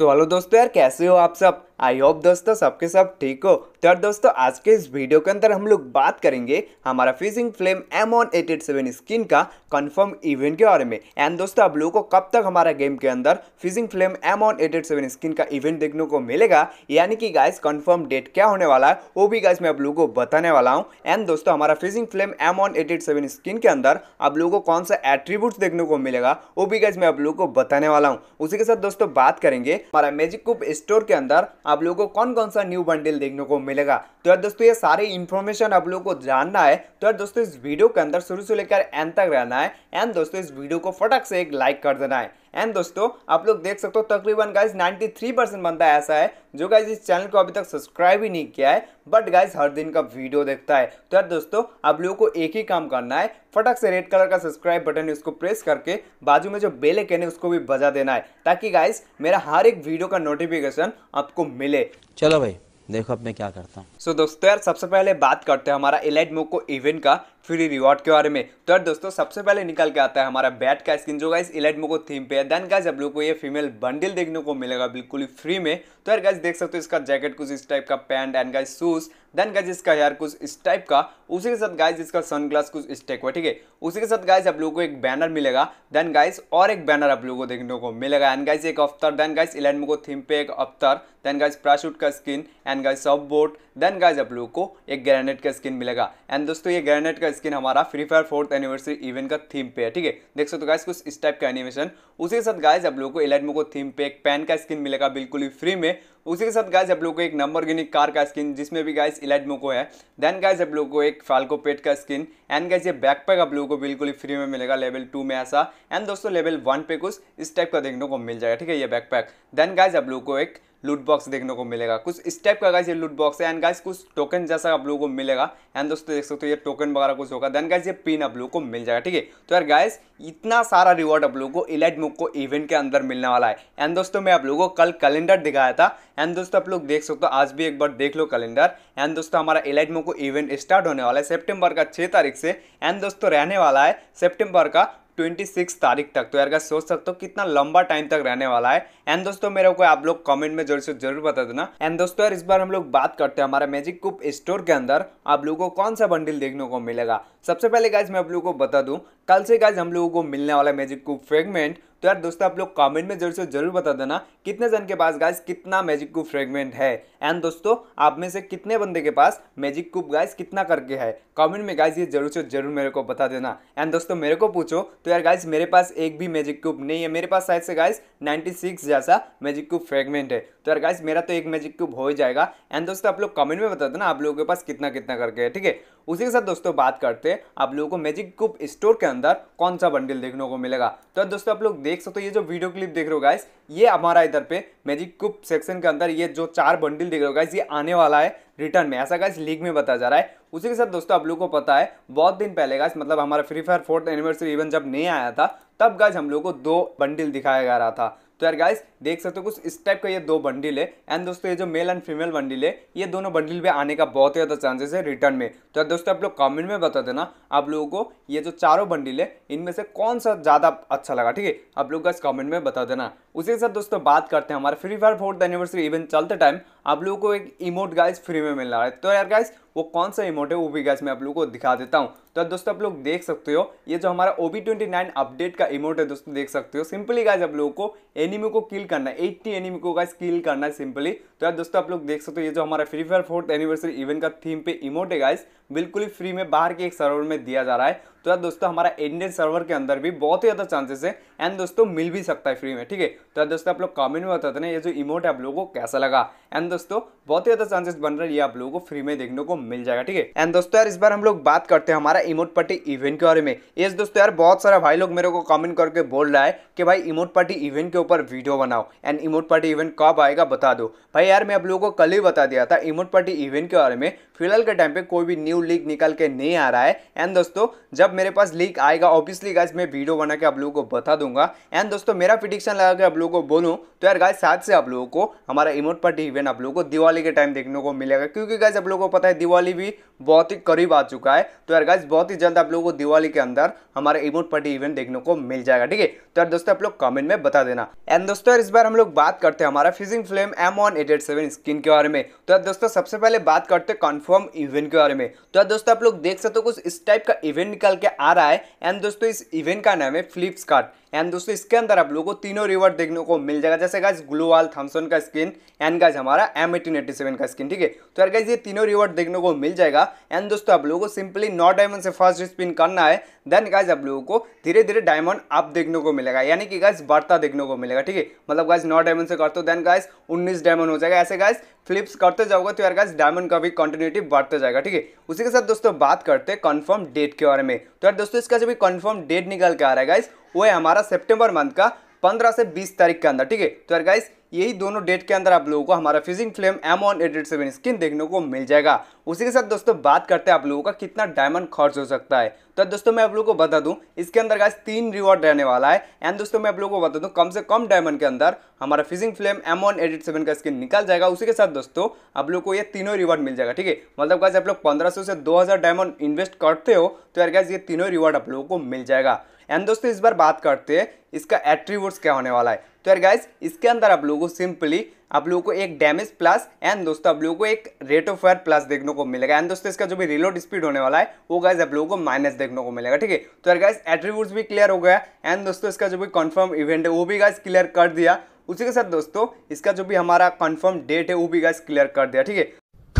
so hello दोस्तों यार कैसे हो आप सब आई होप दोस्तों सबके सब ठीक हो तो यार दोस्तों आज के इस वीडियो के अंदर हम लोग बात करेंगे हमारा fishing flame M one eight eight seven skin का कंफर्म इवेंट के बारे में एंड दोस्तों आप लोगों को कब तक हमारा गेम के अंदर fishing flame M one eight eight seven skin का इवेंट देखने को मिलेगा यानी कि गाइस कंफर्म डेट क्या होने वाला है वो भी गाइस मैं आप लोगों को बताने वाला हूँ एंड दोस्तों हमारा fishing flame M one eight eight seven skin के अंदर आप लोगों को कौन सा एट्रीब्यूट देखने को मिलेगा वो भी गाइस मैं आप लोगों को बताने वाला हूँ उसी के साथ दोस्तों बात करेंगे हमारा मैजिक कुप स्टोर के अंदर आप लोगों को कौन कौन सा न्यू बंडल देखने को मिलेगा तो यार दोस्तों ये सारे इन्फॉर्मेशन आप लोगों को जानना है तो यार दोस्तों इस वीडियो के अंदर शुरू से लेकर एंड तक रहना है एंड दोस्तों इस वीडियो को फटक से एक लाइक कर देना है एंड दोस्तों आप लोग देख सकते हो तकरीबन गाइज 93 परसेंट बंदा ऐसा है जो गाइज इस चैनल को अभी तक सब्सक्राइब ही नहीं किया है बट गाइज हर दिन का वीडियो देखता है तो यार दोस्तों आप लोगों को एक ही काम करना है फटक से रेड कलर का सब्सक्राइब बटन है उसको प्रेस करके बाजू में जो बेल आइकन है उसको भी बजा देना है ताकि गाइज मेरा हर एक वीडियो का नोटिफिकेशन आपको मिले चलो भाई देखो अब मैं क्या करता हूँ सो so, दोस्तों यार सबसे पहले बात करते हैं हमारा एलाइट मोको इवेंट का फ्री रिवॉर्ड के बारे में तो यार दोस्तों सबसे पहले निकल के आता है हमारा बैट का स्किन जो गाइस इलेट मोको थीम पे है देन गाइस आप लोग को ये फीमेल बंडल देखने को मिलेगा बिल्कुल ही फ्री में तो यार गाइस देख सकते हो इसका जैकेट कुछ इस टाइप का pant and guys shoes then guys इसका हेयर कुछ इस टाइप का उसी के साथ गाइज इसका सनग्लास कुछ इस टाइप का ठीक है उसी के साथ गाइज आप लोग को एक बैनर मिलेगा देन गाइज और एक बैनर आप लोग को देखने को मिलेगा एंड गाइज एक अफ्तर देन गाइज इलेनमो को थीम पे एक अफ्तर देन गाइज प्राशूट का स्किन एंड गाइज सब बोट देन गाइज आप लोग को एक ग्रेनेड का स्किन मिलेगा एंड दोस्तों ये ग्रेनेड का का स्किन हमारा Free Fire fourth anniversary event का थीम पे है ठीक है देख सकते हो गाइस कुछ इस टाइप का एनिमेशन उसी के साथ गाइस आप लोगों को एलाइट मोको थीम पे एक पैन का स्किन मिलेगा बिल्कुल ही फ्री में उसी के साथ गाइस आप लोगों को एक नंबर गिनिक कार का स्किन जिसमें भी गाइस इलाइट मोको है देन गाइस आप लोगों को एक फाल्को पेट का स्किन एंड गाइस ये बैकपैक आप लोगों को बिल्कुल ही फ्री में मिलेगा लेवल टू में ऐसा एंड दोस्तों लेवल वन पे कुछ इस टाइप का देखने को मिल जाएगा ठीक है ये बैकपैक देन गाइस आप लोगों को एक लूट बॉक्स देखने को मिलेगा कुछ इस टाइप का गाइस ये लूट बॉक्स है एंड गाइस कुछ टोकन जैसा आप लोगों को मिलेगा एंड दोस्तों देख सकते हो ये टोकन वगैरह कुछ होगा देन गाइस ये पिन आप लोगों को मिल जाएगा ठीक है तो यार गाइस इतना सारा रिवॉर्ड आप लोगों को इलाइट मुक को इवेंट के अंदर मिलने वाला है एंड दोस्तों मैं आप लोगों को कल कैलेंडर दिखाया था एंड दोस्तों आप लोग देख सकते हो आज भी एक बार देख लो कैलेंडर एंड दोस्तों हमारा इलाइट मुक को इवेंट स्टार्ट होने वाला है सेप्टेम्बर का छः तारीख से एंड दोस्तों रहने वाला है सेप्टेम्बर का ट्वेंटी सिक्स तारीख तक तो यार का सोच सकते हो कितना लंबा टाइम तक रहने वाला है एंड दोस्तों मेरे को आप लोग कमेंट में जरूर से जरूर बता देना एंड दोस्तों यार इस बार हम लोग बात करते हैं हमारे मैजिक कुप स्टोर के अंदर आप लोगों को कौन सा बंडल देखने को मिलेगा सबसे पहले गाइज मैं आप लोगों को बता दूं कल से गाइज हम लोगों को मिलने वाला मैजिक कुप फ्रेगमेंट तो यार दोस्तों आप लोग कमेंट में जरूर से जरूर बता देना कितने जन के पास गाइस कितना मैजिक कूप फ्रेगमेंट है एंड दोस्तों आप में से कितने बंदे के पास मैजिक कूप गाइस कितना करके है कमेंट में गाइस ये जरूर से जरूर मेरे को बता देना एंड दोस्तों मेरे को पूछो तो यार गाइस मेरे पास एक भी मैजिक कूप नहीं है मेरे पास शायद से गाइस 96 जैसा मैजिक कूप फ्रेगमेंट है तो यार गाइस मेरा तो एक मैजिक कूप हो ही जाएगा एंड दोस्तों आप लोग कमेंट में बता देना आप लोगों के पास कितना कितना करके है ठीक है उसी के साथ दोस्तों बात करते हैं आप लोगों को मैजिक कूप स्टोर के अंदर कौन सा बंडल देखने को मिलेगा तो दोस्तों आप लोग देख सकते हो ये जो वीडियो क्लिप देख रहे हो गाइस ये हमारा इधर पे मैजिक कुप सेक्शन के अंदर ये जो चार बंडल देख रहे हो गाइस ये आने वाला है रिटर्न में ऐसा गाइस लीग में बताया जा रहा है उसी के साथ दोस्तों आप लोगों को पता है बहुत दिन पहले गाइस मतलब हमारा Free Fire fourth anniversary event जब नहीं आया था तब गाइस हम लोग को दो बंडल दिखाया जा रहा था तो यार गाइस देख सकते हो कुछ इस टाइप का ये दो बंडल है एंड दोस्तों ये जो मेल एंड फीमेल बंडल है ये दोनों बंडल भी आने का बहुत ही ज़्यादा चांसेस है रिटर्न में तो यार दोस्तों आप लोग कमेंट में बता देना आप लोगों को ये जो चारों बंडल है इनमें से कौन सा ज़्यादा अच्छा लगा ठीक है आप लोग का कमेंट में बता देना उसी के साथ दोस्तों बात करते हैं हमारे Free Fire fourth anniversary event चलते टाइम आप लोगों को एक इमोट गाइस फ्री में मिल रहा है तो यार गाइस वो कौन सा इमोट है वो भी गैस मैं आप लोग को दिखा देता हूँ तो दोस्तों आप लोग देख सकते हो ये जो हमारा O B twenty nine update का इमोट है दोस्तों देख सकते हो सिंपली गाइज आप लोगों को एनिमी को किल करना है एट्टी एनिमी को गाइज किल करना है सिंपली तो यार दोस्तों आप लोग देख सकते हो ये जो हमारा Free Fire fourth anniversary event का थीम पे इमोट है गाइज बिल्कुल ही फ्री में बाहर के एक सर्वर में दिया जा रहा है तो यार दोस्तों हमारा इंडियन सर्वर के अंदर भी बहुत ही ज़्यादा चांसेस है एंड दोस्तों मिल भी सकता है फ्री में ठीक है तो यार दोस्तों आप लोग कमेंट में बताते हैं ये जो इमोट है आप लोगों को कैसा लगा एंड दोस्तों बहुत ही ज़्यादा चांसेस बन रहा है ये आप लोगों को फ्री में देखने को मिल जाएगा ठीक है एंड दोस्तों यार इस बार हम लोग बात करते हैं हमारा इमोट पार्टी इवेंट के बारे में ये दोस्तों यार बहुत सारा भाई लोग मेरे को कमेंट करके बोल रहा है कि भाई इमोट पार्टी इवेंट के ऊपर वीडियो बनाओ एंड इमोट पार्टी इवेंट कब आएगा बता दो भाई यार मैं आप लोगों को कल ही बता दिया था इमोट पार्टी इवेंट के बारे में फिलहाल के टाइम पे कोई भी न्यू लीक निकल के नहीं आ रहा है एंड दोस्तों जब जब मेरे पास लीक आएगा ऑब्वियसली गाइज मैं वीडियो बना के आप लोगों को बता दूंगा एंड दोस्तों मेरा प्रिडिक्शन लगा के आप लोगों को बोलूँ तो यार गाइज साथ से आप लोगों को हमारा इमोट पार्टी इवेंट आप लोगों को दिवाली के टाइम देखने को मिलेगा क्योंकि गाइज आप लोगों को पता है दिवाली भी बहुत ही करीब आ चुका है तो यार गाइज बहुत ही जल्द आप लोगों को दिवाली के अंदर हमारा इमोट पार्टी इवेंट देखने को मिल जाएगा ठीक है तो यार दोस्तों आप लोग कमेंट में बता देना एंड दोस्तों यार इस बार हम लोग बात करते हैं हमारा fizzing flame M one eight eight seven skin के बारे में तो यार दोस्तों सबसे पहले बात करते हैं कन्फर्म इवेंट के बारे में तो यार दोस्तों आप लोग देख सकते हो कुछ इस टाइप का इवेंट निकल के आ रहा है एंड दोस्तों इस इवेंट का नाम है फ्लिप्सकार्ट एंड दोस्तों इसके अंदर आप लोगों को तीनों रिवर देखने को मिल जाएगा जैसे गाइज ग्लोवाल थम्सन का स्किन एंड गाइज हमारा एम एटीन एटी सेवन का स्किन ठीक है तो यार गाइज ये तीनों रिवर देखने को मिल जाएगा एंड दोस्तों आप लोगों को सिंपली नौ डायमंड से फर्स्ट स्पिन करना है देन गाइज आप लोगों को धीरे धीरे डायमंड आप देखने को मिलेगा यानी कि गाइज बढ़ता देखने को मिलेगा ठीक है मतलब गाइज नौ डायमंड से करते हो देन गाइज उन्नीस डायमंड हो जाएगा ऐसे गाइज फ्लिप्स करते जाओगे तो यार गाइज डायमंड का भी कंटिन्यूटी बढ़ते जाएगा ठीक है उसी के साथ दोस्तों बात करते हैं कन्फर्म डेट के बारे में तो यार दोस्तों इसका जो भी कन्फर्म डेट निकल के आ रहा है गाइज वो है हमारा सेप्टेम्बर मंथ का पंद्रह से बीस तारीख के अंदर ठीक है तो यार गाइस यही दोनों डेट के अंदर आप लोगों को हमारा fizzing flame M one eighty seven skin देखने को मिल जाएगा उसी के साथ दोस्तों बात करते हैं आप लोगों का कितना डायमंड खर्च हो सकता है तो दोस्तों मैं आप लोगों को बता दूं इसके अंदर गाइस तीन रिवॉर्ड रहने वाला है एंड दोस्तों मैं आप लोगों को बता दूं कम से कम डायमंड के अंदर हमारा fizzing flame M one eighty seven का स्किन निकल जाएगा उसी के साथ दोस्तों आप लोग को ये तीनों रिवॉर्ड मिल जाएगा ठीक है मतलब गाइस आप लोग पंद्रह से दो डायमंड इन्वेस्ट करते हो तो यार गाइस ये तीनों रिवॉर्ड आप लोगों को मिल जाएगा एंड दोस्तों इस बार बात करते हैं इसका एट्रीब्यूट्स क्या होने वाला है तो यार गाइस इसके अंदर आप लोगों को सिंपली आप लोगों को एक डैमेज प्लस एंड दोस्तों आप लोगों को एक रेट ऑफ फायर प्लस देखने को मिलेगा एंड दोस्तों इसका जो भी रिलोड स्पीड होने वाला है वो गाइस आप लोगों को माइनस देखने को मिलेगा ठीक है तो यार गाइस एट्रीब्यूट्स भी क्लियर हो गया एंड दोस्तों इसका जो भी कन्फर्म इवेंट है वो भी गाइस क्लियर कर दिया उसी के साथ दोस्तों इसका जो भी हमारा कन्फर्म डेट है वो भी गाइस क्लियर कर दिया ठीक है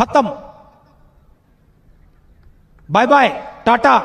खत्म बाय बाय टाटा